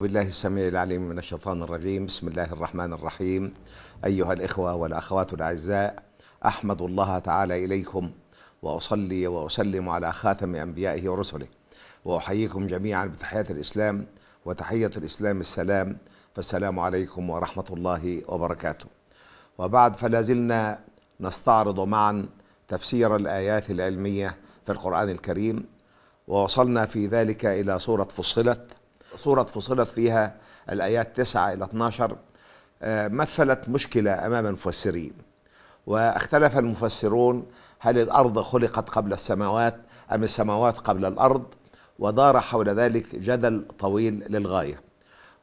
بالله السميع العليم من الشيطان الرجيم بسم الله الرحمن الرحيم أيها الإخوة والأخوات الأعزاء أحمد الله تعالى إليكم وأصلي وأسلم على خاتم أنبيائه ورسله وأحييكم جميعا بتحية الإسلام وتحية الإسلام السلام فالسلام عليكم ورحمة الله وبركاته وبعد فلا زلنا نستعرض معا تفسير الآيات العلمية في القرآن الكريم ووصلنا في ذلك إلى سورة فصلت صورة فصلت فيها الآيات 9 إلى 12 آه، مثلت مشكلة أمام المفسرين واختلف المفسرون هل الأرض خلقت قبل السماوات أم السماوات قبل الأرض ودار حول ذلك جدل طويل للغاية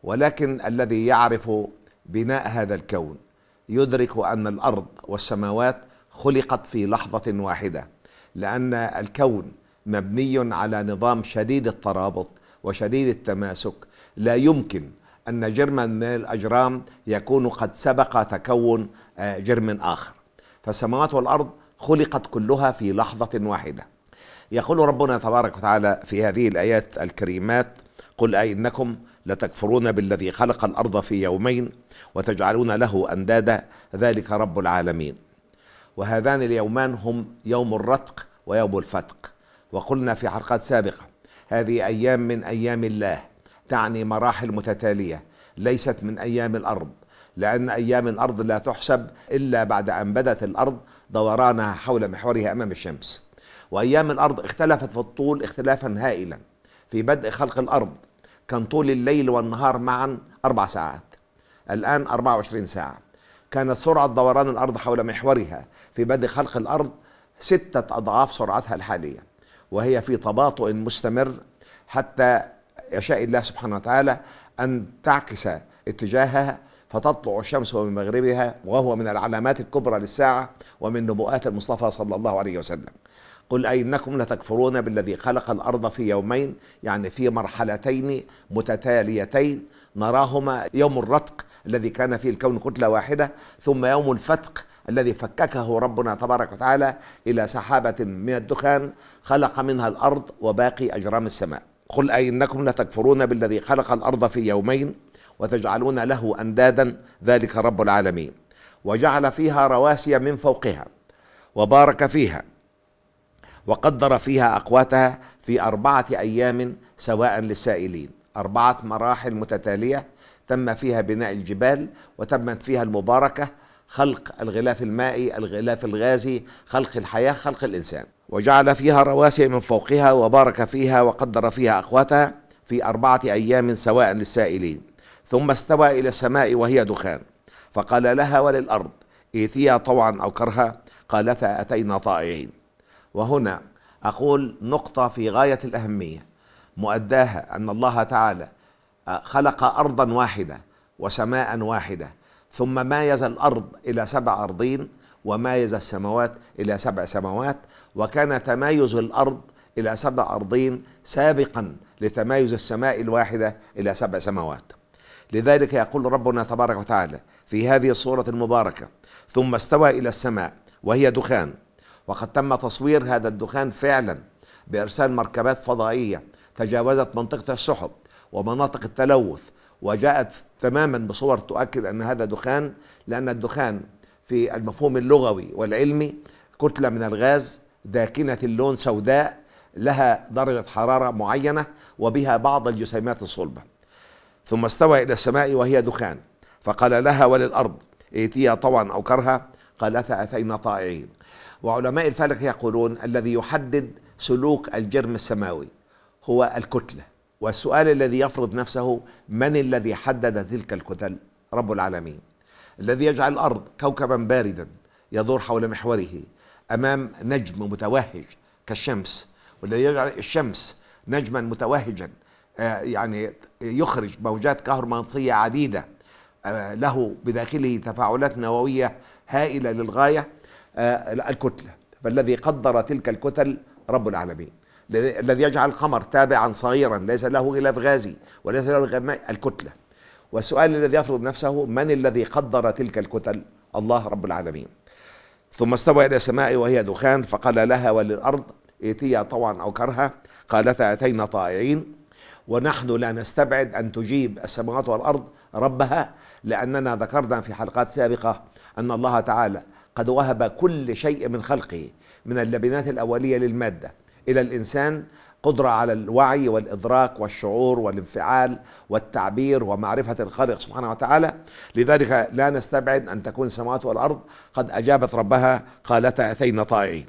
ولكن الذي يعرف بناء هذا الكون يدرك أن الأرض والسماوات خلقت في لحظة واحدة لأن الكون مبني على نظام شديد الترابط وشديد التماسك لا يمكن أن جرما من الأجرام يكون قد سبق تكون آه، جرم آخر فالسماوات والأرض خلقت كلها في لحظة واحدة يقول ربنا تبارك وتعالى في هذه الآيات الكريمات قل أئنكم لتكفرون بالذي خلق الأرض في يومين وتجعلون له أندادا ذلك رب العالمين وهذان اليومان هم يوم الرتق ويوم الفتق وقلنا في حلقات سابقة هذه أيام من أيام الله تعني مراحل متتالية ليست من أيام الأرض لأن أيام الأرض لا تحسب إلا بعد أن بدت الأرض دورانها حول محورها أمام الشمس وأيام الأرض اختلفت في الطول اختلافا هائلا في بدء خلق الأرض كان طول الليل والنهار معا أربع ساعات الآن 24 ساعة كانت سرعة دوران الأرض حول محورها في بدء خلق الأرض ستة أضعاف سرعتها الحالية وهي في تباطؤ مستمر حتى يشاء الله سبحانه وتعالى أن تعكس اتجاهها فتطلع الشمس من مغربها وهو من العلامات الكبرى للساعة ومن نبوءات المصطفى صلى الله عليه وسلم قل أئنكم لتكفرون بالذي خلق الأرض في يومين يعني في مرحلتين متتاليتين نراهما يوم الرتق الذي كان فيه الكون كتلة واحدة ثم يوم الفتق الذي فككه ربنا تبارك وتعالى إلى سحابة من الدخان خلق منها الأرض وباقي أجرام السماء قل أئنكم لتكفرون بالذي خلق الأرض في يومين وتجعلون له أندادا ذلك رب العالمين وجعل فيها رواسي من فوقها وبارك فيها وقدر فيها أقواتها في أربعة أيام سواء للسائلين أربعة مراحل متتالية تم فيها بناء الجبال وتمت فيها المباركة خلق الغلاف المائي الغلاف الغازي خلق الحياة خلق الإنسان وجعل فيها رواسي من فوقها وبارك فيها وقدر فيها أخواتها في أربعة أيام سواء للسائلين ثم استوى إلى السماء وهي دخان فقال لها وللأرض إيتيا طوعا أو كرها قالتا أتينا طائعين وهنا أقول نقطة في غاية الأهمية مؤداها أن الله تعالى خلق أرضا واحدة وسماء واحدة ثم مايز الأرض إلى سبع أرضين ومايز السماوات إلى سبع سماوات وكان تمايز الأرض إلى سبع أرضين سابقا لتمايز السماء الواحدة إلى سبع سماوات لذلك يقول ربنا تبارك وتعالى في هذه الصورة المباركة ثم استوى إلى السماء وهي دخان وقد تم تصوير هذا الدخان فعلا بإرسال مركبات فضائية تجاوزت منطقة السحب ومناطق التلوث وجاءت تماما بصور تؤكد أن هذا دخان لأن الدخان في المفهوم اللغوي والعلمي كتلة من الغاز داكنة اللون سوداء لها درجة حرارة معينة وبها بعض الجسيمات الصلبة ثم استوى إلى السماء وهي دخان فقال لها وللأرض ائتيا طوعا أو كرها قالتا أتينا طائعين وعلماء الفلك يقولون الذي يحدد سلوك الجرم السماوي هو الكتله والسؤال الذي يفرض نفسه من الذي حدد تلك الكتل رب العالمين الذي يجعل الأرض كوكبا باردا يدور حول محوره أمام نجم متوهج كالشمس والذي يجعل الشمس نجما متوهجا آه، يعني يخرج موجات كهرومغناطيسية عديدة آه، له بداخله تفاعلات نووية هائلة للغاية آه، الكتلة فالذي قدر تلك الكتل رب العالمين الذي يجعل القمر تابعا صغيرا ليس له غلاف غازي وليس له ماء الكتله والسؤال الذي يفرض نفسه من الذي قدر تلك الكتل الله رب العالمين ثم استوى الى السماء وهي دخان فقال لها وللارض ائتيا طوعا او كرها قالتا اتينا طائعين ونحن لا نستبعد ان تجيب السماوات والارض ربها لاننا ذكرنا في حلقات سابقه ان الله تعالى قد وهب كل شيء من خلقه من اللبنات الاوليه للماده الى الانسان قدره على الوعي والادراك والشعور والانفعال والتعبير ومعرفه الخالق سبحانه وتعالى لذلك لا نستبعد ان تكون السماوات والارض قد اجابت ربها قالتا اتينا طائعين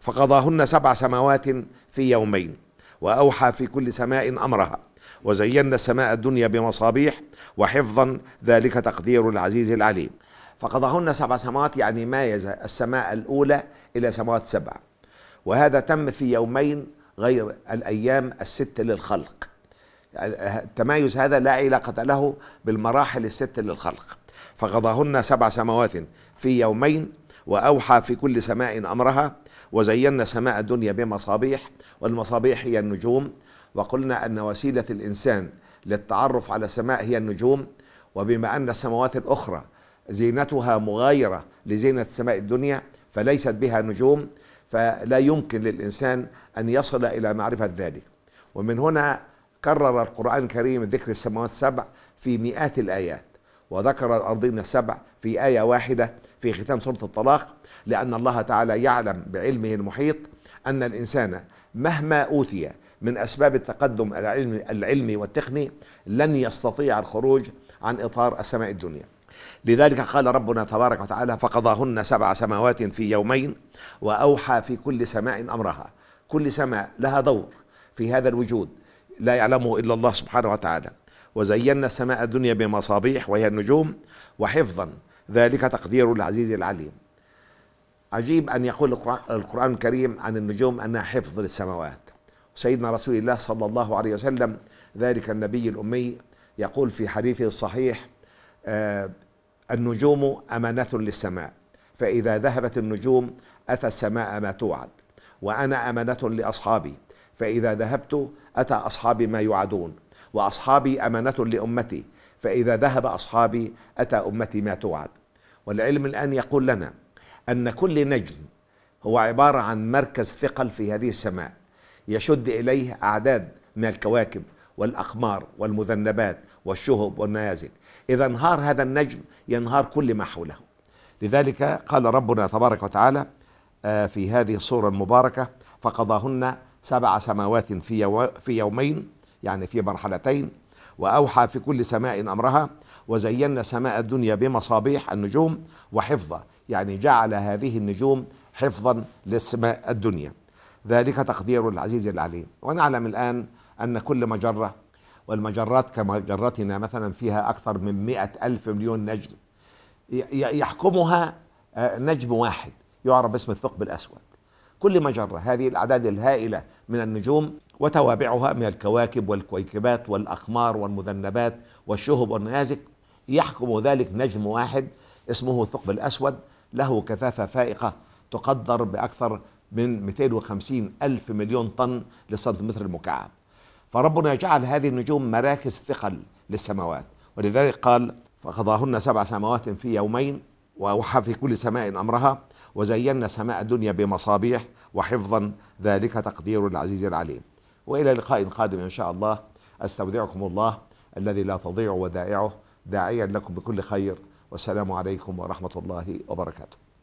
فقضاهن سبع سماوات في يومين واوحى في كل سماء امرها وزينا السماء الدنيا بمصابيح وحفظا ذلك تقدير العزيز العليم فقضاهن سبع سماوات يعني مايز السماء الاولى الى سماوات سبعه وهذا تم في يومين غير الأيام الست للخلق التمايز هذا لا علاقة له بالمراحل الست للخلق فقضاهن سبع سماوات في يومين وأوحى في كل سماء أمرها وزينا سماء الدنيا بمصابيح والمصابيح هي النجوم وقلنا أن وسيلة الإنسان للتعرف على السماء هي النجوم وبما أن السماوات الأخرى زينتها مغايرة لزينة سماء الدنيا فليست بها نجوم فلا يمكن للإنسان أن يصل إلى معرفة ذلك ومن هنا كرر القرآن الكريم ذكر السماوات السبع في مئات الآيات وذكر الأرضين السبع في آية واحدة في ختام سورة الطلاق لأن الله تعالى يعلم بعلمه المحيط أن الإنسان مهما أوتي من أسباب التقدم العلمي والتقني لن يستطيع الخروج عن إطار السماء الدنيا لذلك قال ربنا تبارك وتعالى فقضاهن سبع سماوات في يومين واوحى في كل سماء امرها كل سماء لها دور في هذا الوجود لا يعلمه الا الله سبحانه وتعالى وزينا السماء الدنيا بمصابيح وهي النجوم وحفظا ذلك تقدير العزيز العليم عجيب ان يقول القران الكريم عن النجوم انها حفظ للسماوات سيدنا رسول الله صلى الله عليه وسلم ذلك النبي الامي يقول في حديثه الصحيح آه، النجوم أمانة للسماء فإذا ذهبت النجوم أتى السماء ما توعد وأنا أمانة لأصحابي فإذا ذهبت أتى أصحابي ما يوعدون وأصحابي أمانة لأمتي فإذا ذهب أصحابي أتى أمتي ما توعد والعلم الآن يقول لنا أن كل نجم هو عبارة عن مركز ثقل في هذه السماء يشد إليه أعداد من الكواكب والأقمار والمذنبات والشهب والنيازك إذا انهار هذا النجم ينهار كل ما حوله لذلك قال ربنا تبارك وتعالى آه، في هذه الصورة المباركة فقضاهن سبع سماوات في, يو في يومين يعني في مرحلتين وأوحى في كل سماء أمرها وزينا سماء الدنيا بمصابيح النجوم وحفظة يعني جعل هذه النجوم حفظا للسماء الدنيا ذلك تقدير العزيز العليم ونعلم الآن أن كل مجرة والمجرات كمجرتنا مثلا فيها أكثر من مئة ألف مليون نجم يحكمها آه، نجم واحد يعرف باسم الثقب الأسود كل مجرة هذه الأعداد الهائلة من النجوم وتوابعها من الكواكب والكويكبات والأخمار والمذنبات والشهب والنيازك يحكم ذلك نجم واحد اسمه الثقب الأسود له كثافة فائقة تقدر بأكثر من 250 ألف مليون طن للسنتيمتر المكعب فربنا جعل هذه النجوم مراكز ثقل للسماوات ولذلك قال فقضاهن سبع سماوات في يومين ووحى في كل سماء أمرها وزينا سماء الدنيا بمصابيح وحفظا ذلك تقدير العزيز العليم وإلى لقاء قادم إن شاء الله أستودعكم الله الذي لا تضيع ودائعه داعيا لكم بكل خير والسلام عليكم ورحمة الله وبركاته